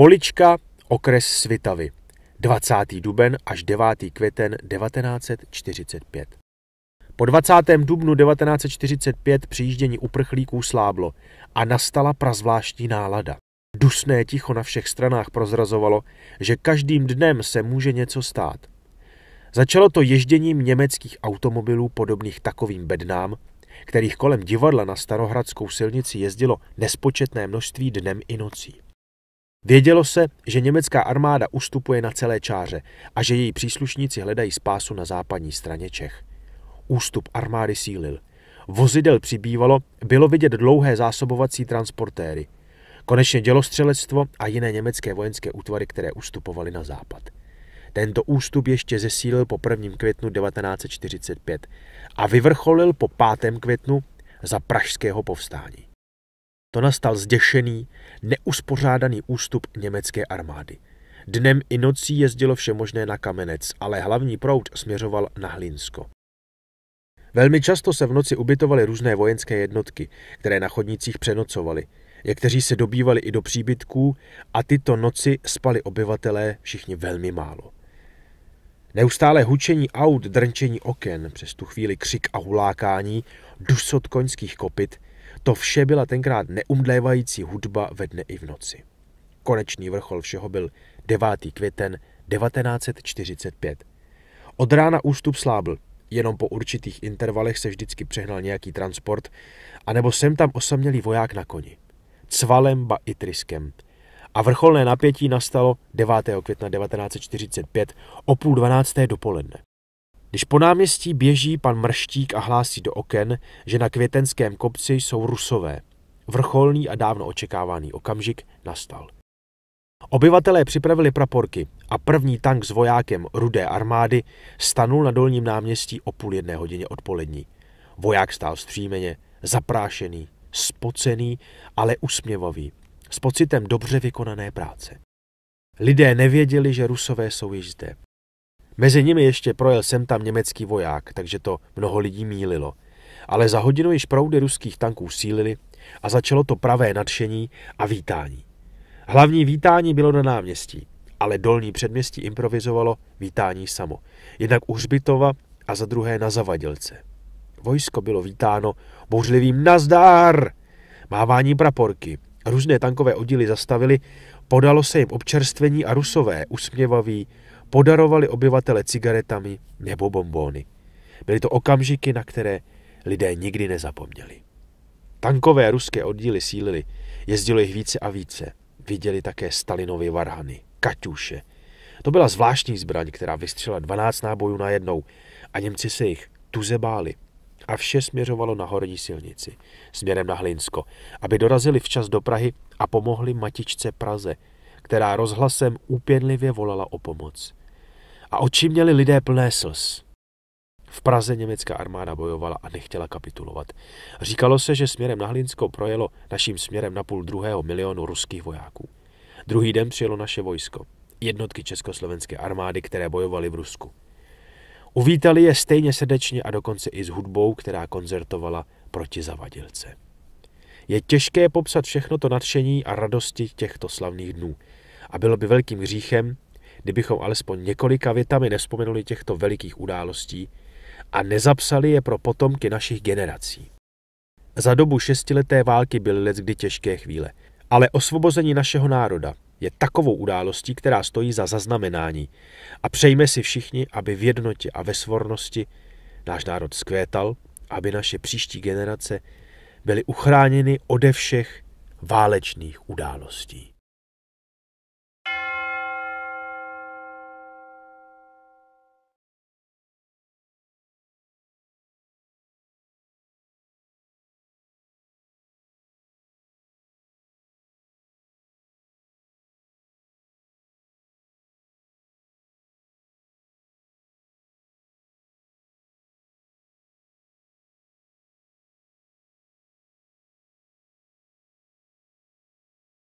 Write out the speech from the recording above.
Polička, okres Svitavy. 20. duben až 9. květen 1945. Po 20. dubnu 1945 přijíždění uprchlíků sláblo a nastala prazvláštní nálada. Dusné ticho na všech stranách prozrazovalo, že každým dnem se může něco stát. Začalo to ježděním německých automobilů podobných takovým bednám, kterých kolem divadla na starohradskou silnici jezdilo nespočetné množství dnem i nocí. Vědělo se, že německá armáda ustupuje na celé čáře a že její příslušníci hledají spásu na západní straně Čech. Ústup armády sílil. Vozidel přibývalo, bylo vidět dlouhé zásobovací transportéry. Konečně dělostřelectvo a jiné německé vojenské útvary, které ustupovaly na západ. Tento ústup ještě zesílil po 1. květnu 1945 a vyvrcholil po 5. květnu za pražského povstání. To nastal zděšený, neuspořádaný ústup německé armády. Dnem i nocí jezdilo vše možné na kamenec, ale hlavní proud směřoval na Hlinsko. Velmi často se v noci ubytovaly různé vojenské jednotky, které na chodnicích přenocovaly. Někteří se dobývali i do příbytků a tyto noci spali obyvatelé všichni velmi málo. Neustále hučení aut, drnčení oken, přes tu chvíli křik a hulákání, dusot koňských kopyt – to vše byla tenkrát neumdlévající hudba ve dne i v noci. Konečný vrchol všeho byl 9. květen 1945. Od rána ústup slábl, jenom po určitých intervalech se vždycky přehnal nějaký transport, anebo sem tam osamělý voják na koni. Cvalem ba i tryskem. A vrcholné napětí nastalo 9. května 1945 o půl dvanácté dopoledne. Když po náměstí běží pan Mrštík a hlásí do oken, že na květenském kopci jsou rusové. Vrcholný a dávno očekávaný okamžik nastal. Obyvatelé připravili praporky a první tank s vojákem rudé armády stanul na dolním náměstí o půl jedné hodině odpolední. Voják stál střímeně, zaprášený, spocený, ale usměvavý, s pocitem dobře vykonané práce. Lidé nevěděli, že rusové jsou již zde. Mezi nimi ještě projel sem tam německý voják, takže to mnoho lidí mílilo. Ale za hodinu již proudy ruských tanků sílily a začalo to pravé nadšení a vítání. Hlavní vítání bylo na náměstí, ale dolní předměstí improvizovalo vítání samo. Jednak u Hřbitova a za druhé na zavadilce. Vojsko bylo vítáno bouřlivým nazdár! Mávání praporky, různé tankové oddíly zastavili, podalo se jim občerstvení a rusové, usměvaví, podarovali obyvatele cigaretami nebo bombóny. Byly to okamžiky, na které lidé nikdy nezapomněli. Tankové ruské oddíly sílily, jezdilo jich více a více. Viděli také Stalinovy varhany, kaťuše. To byla zvláštní zbraň, která vystřela 12 nábojů na jednou a Němci se jich tuze báli. A vše směřovalo na horní silnici, směrem na Hlinsko, aby dorazili včas do Prahy a pomohli matičce Praze, která rozhlasem úpěnlivě volala o pomoc a oči měli lidé plné slz. V Praze německá armáda bojovala a nechtěla kapitulovat. Říkalo se, že směrem na Hlinsko projelo naším směrem na půl druhého milionu ruských vojáků. Druhý den přijelo naše vojsko, jednotky československé armády, které bojovaly v Rusku. Uvítali je stejně srdečně a dokonce i s hudbou, která koncertovala proti zavadilce. Je těžké popsat všechno to nadšení a radosti těchto slavných dnů a bylo by velkým hříchem, kdybychom alespoň několika větami nespomenuli těchto velikých událostí a nezapsali je pro potomky našich generací. Za dobu šestileté války byly let kdy těžké chvíle, ale osvobození našeho národa je takovou událostí, která stojí za zaznamenání a přejme si všichni, aby v jednotě a ve svornosti náš národ zkvétal, aby naše příští generace byly uchráněny ode všech válečných událostí.